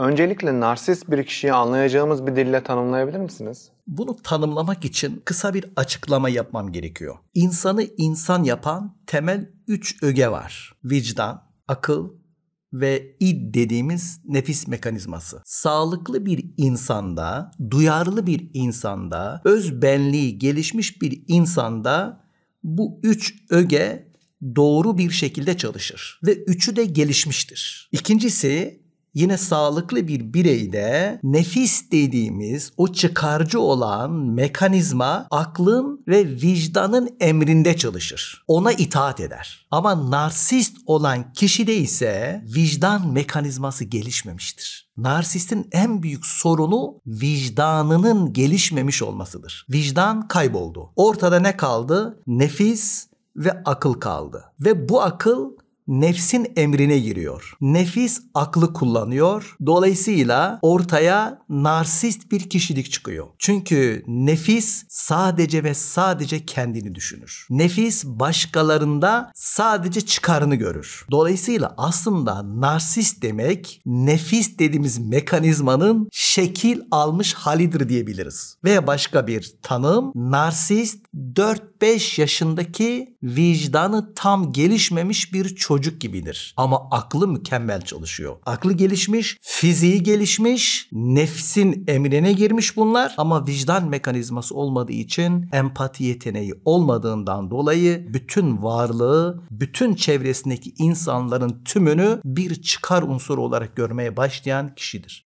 Öncelikle narsist bir kişiyi anlayacağımız bir dille tanımlayabilir misiniz? Bunu tanımlamak için kısa bir açıklama yapmam gerekiyor. İnsanı insan yapan temel üç öge var. Vicdan, akıl ve id dediğimiz nefis mekanizması. Sağlıklı bir insanda, duyarlı bir insanda, öz benliği gelişmiş bir insanda bu üç öge doğru bir şekilde çalışır ve üçü de gelişmiştir. İkincisi yine sağlıklı bir bireyde nefis dediğimiz o çıkarcı olan mekanizma aklın ve vicdanın emrinde çalışır. Ona itaat eder. Ama narsist olan kişide ise vicdan mekanizması gelişmemiştir. Narsistin en büyük sorunu vicdanının gelişmemiş olmasıdır. Vicdan kayboldu. Ortada ne kaldı? Nefis ve akıl kaldı. Ve bu akıl nefsin emrine giriyor. Nefis aklı kullanıyor. Dolayısıyla ortaya narsist bir kişilik çıkıyor. Çünkü nefis sadece ve sadece kendini düşünür. Nefis başkalarında sadece çıkarını görür. Dolayısıyla aslında narsist demek nefis dediğimiz mekanizmanın şekil almış halidir diyebiliriz. Veya başka bir tanım narsist 4-5 yaşındaki vicdanı tam gelişmemiş bir çocuk çocuk gibidir. Ama aklı mükemmel çalışıyor. Aklı gelişmiş, fiziği gelişmiş, nefsin emrine girmiş bunlar ama vicdan mekanizması olmadığı için empati yeteneği olmadığından dolayı bütün varlığı, bütün çevresindeki insanların tümünü bir çıkar unsuru olarak görmeye başlayan kişidir.